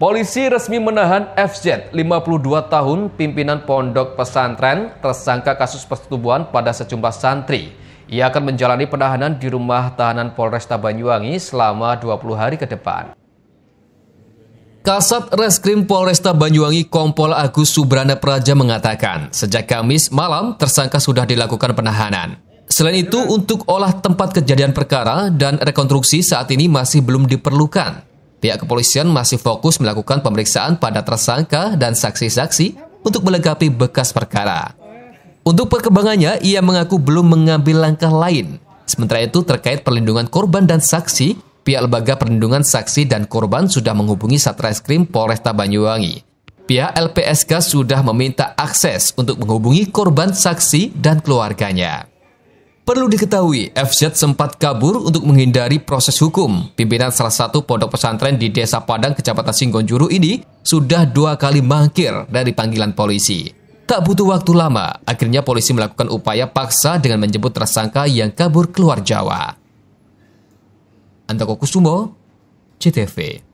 Polisi resmi menahan FZ, 52 tahun, pimpinan pondok pesantren, tersangka kasus persetubuhan pada sejumlah santri. Ia akan menjalani penahanan di rumah tahanan Polresta Banyuwangi selama 20 hari ke depan. Kasat Reskrim Polresta Banyuwangi Kompol Agus Subrana Praja mengatakan, sejak Kamis malam tersangka sudah dilakukan penahanan. Selain itu, untuk olah tempat kejadian perkara dan rekonstruksi saat ini masih belum diperlukan. Pihak kepolisian masih fokus melakukan pemeriksaan pada tersangka dan saksi-saksi untuk melengkapi bekas perkara. Untuk perkembangannya, ia mengaku belum mengambil langkah lain. Sementara itu, terkait perlindungan korban dan saksi, pihak Lembaga Perlindungan Saksi dan Korban sudah menghubungi Satreskrim Polresta Banyuwangi. Pihak LPSK sudah meminta akses untuk menghubungi korban, saksi, dan keluarganya. Perlu diketahui, FZ sempat kabur untuk menghindari proses hukum. Pimpinan salah satu pondok pesantren di Desa Padang, Kecamatan Singgonjuru ini sudah dua kali mangkir dari panggilan polisi. Tak butuh waktu lama, akhirnya polisi melakukan upaya paksa dengan menjemput tersangka yang kabur keluar Jawa. Antoko Kusumo, CTV.